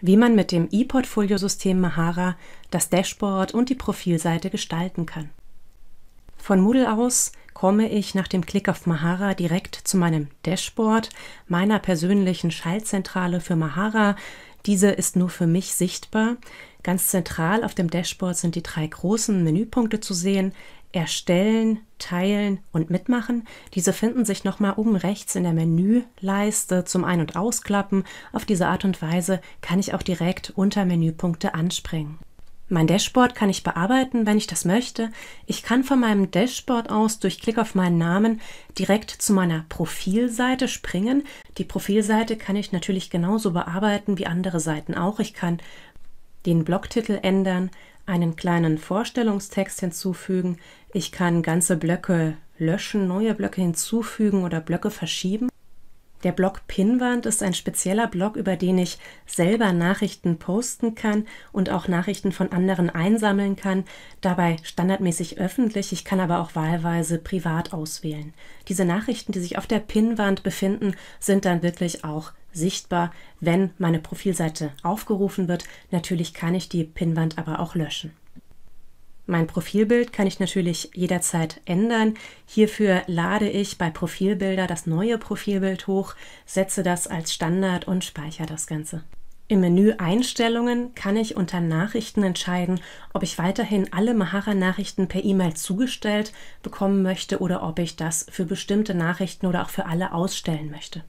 wie man mit dem e-Portfolio-System Mahara das Dashboard und die Profilseite gestalten kann. Von Moodle aus komme ich nach dem Klick auf Mahara direkt zu meinem Dashboard, meiner persönlichen Schaltzentrale für Mahara, diese ist nur für mich sichtbar. Ganz zentral auf dem Dashboard sind die drei großen Menüpunkte zu sehen. Erstellen, Teilen und Mitmachen. Diese finden sich nochmal oben rechts in der Menüleiste zum Ein- und Ausklappen. Auf diese Art und Weise kann ich auch direkt unter Menüpunkte anspringen. Mein Dashboard kann ich bearbeiten, wenn ich das möchte. Ich kann von meinem Dashboard aus durch Klick auf meinen Namen direkt zu meiner Profilseite springen. Die Profilseite kann ich natürlich genauso bearbeiten wie andere Seiten auch. Ich kann den Blogtitel ändern, einen kleinen Vorstellungstext hinzufügen. Ich kann ganze Blöcke löschen, neue Blöcke hinzufügen oder Blöcke verschieben. Der Blog Pinwand ist ein spezieller Blog, über den ich selber Nachrichten posten kann und auch Nachrichten von anderen einsammeln kann, dabei standardmäßig öffentlich, ich kann aber auch wahlweise privat auswählen. Diese Nachrichten, die sich auf der Pinwand befinden, sind dann wirklich auch sichtbar, wenn meine Profilseite aufgerufen wird. Natürlich kann ich die Pinwand aber auch löschen. Mein Profilbild kann ich natürlich jederzeit ändern. Hierfür lade ich bei Profilbilder das neue Profilbild hoch, setze das als Standard und speichere das Ganze. Im Menü Einstellungen kann ich unter Nachrichten entscheiden, ob ich weiterhin alle Mahara-Nachrichten per E-Mail zugestellt bekommen möchte oder ob ich das für bestimmte Nachrichten oder auch für alle ausstellen möchte.